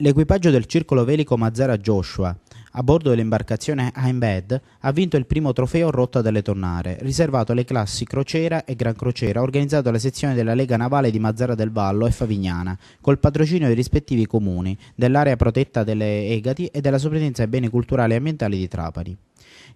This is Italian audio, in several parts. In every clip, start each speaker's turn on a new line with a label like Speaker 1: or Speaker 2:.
Speaker 1: L'equipaggio del circolo velico Mazzara Joshua, a bordo dell'imbarcazione Heimbed, ha vinto il primo trofeo Rotta delle Tonnare, riservato alle classi crociera e gran crociera organizzato dalla sezione della Lega Navale di Mazzara del Vallo e Favignana, col patrocinio dei rispettivi comuni, dell'area protetta delle Egati e della Soprintendenza ai Beni Culturali e Ambientali di Trapani.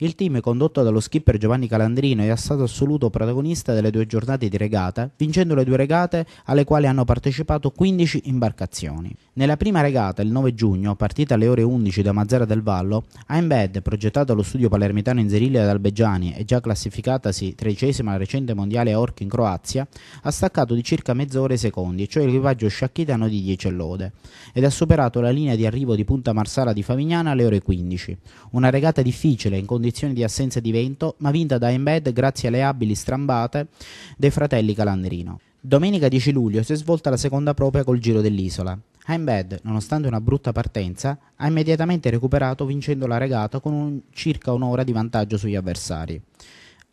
Speaker 1: Il team, condotto dallo skipper Giovanni Calandrino, è stato assoluto protagonista delle due giornate di regata, vincendo le due regate alle quali hanno partecipato 15 imbarcazioni. Nella prima regata serata, il 9 giugno, partita alle ore 11 da Mazzara del Vallo, AMBED, progettato allo studio palermitano in Zeriglia ad Albeggiani e già classificatasi tredicesima al recente mondiale a Ork in Croazia, ha staccato di circa mezz'ora i secondi, cioè il rivaggio sciacchitano di 10 lode, ed ha superato la linea di arrivo di Punta Marsala di Favignana alle ore 15. Una regata difficile in condizioni di assenza di vento, ma vinta da AMBED grazie alle abili strambate dei fratelli Calandrino. Domenica 10 luglio si è svolta la seconda propria col Giro dell'Isola. Heimbad, nonostante una brutta partenza, ha immediatamente recuperato vincendo la regata con un, circa un'ora di vantaggio sugli avversari.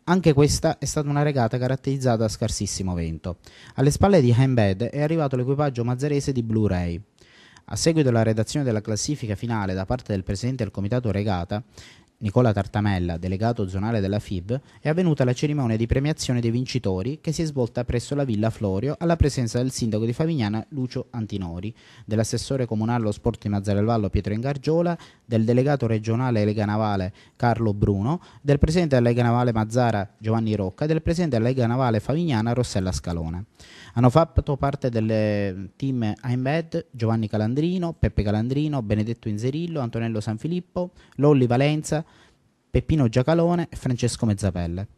Speaker 1: Anche questa è stata una regata caratterizzata da scarsissimo vento. Alle spalle di Heimbad è arrivato l'equipaggio mazzarese di Blu-ray. A seguito della redazione della classifica finale da parte del presidente del comitato regata, Nicola Tartamella, delegato zonale della FIB, è avvenuta la cerimonia di premiazione dei vincitori che si è svolta presso la Villa Florio alla presenza del sindaco di Favignana Lucio Antinori, dell'assessore comunale allo sport di Mazzarelvallo Pietro Ingargiola, del delegato regionale Lega Navale Carlo Bruno, del presidente della Lega Navale Mazzara Giovanni Rocca e del presidente della Lega Navale Favignana Rossella Scalone. Hanno fatto parte del team Aimbed Giovanni Calandrino, Peppe Calandrino, Benedetto Inzerillo, Antonello Sanfilippo, Lolli Valenza, Peppino Giacalone e Francesco Mezzapelle.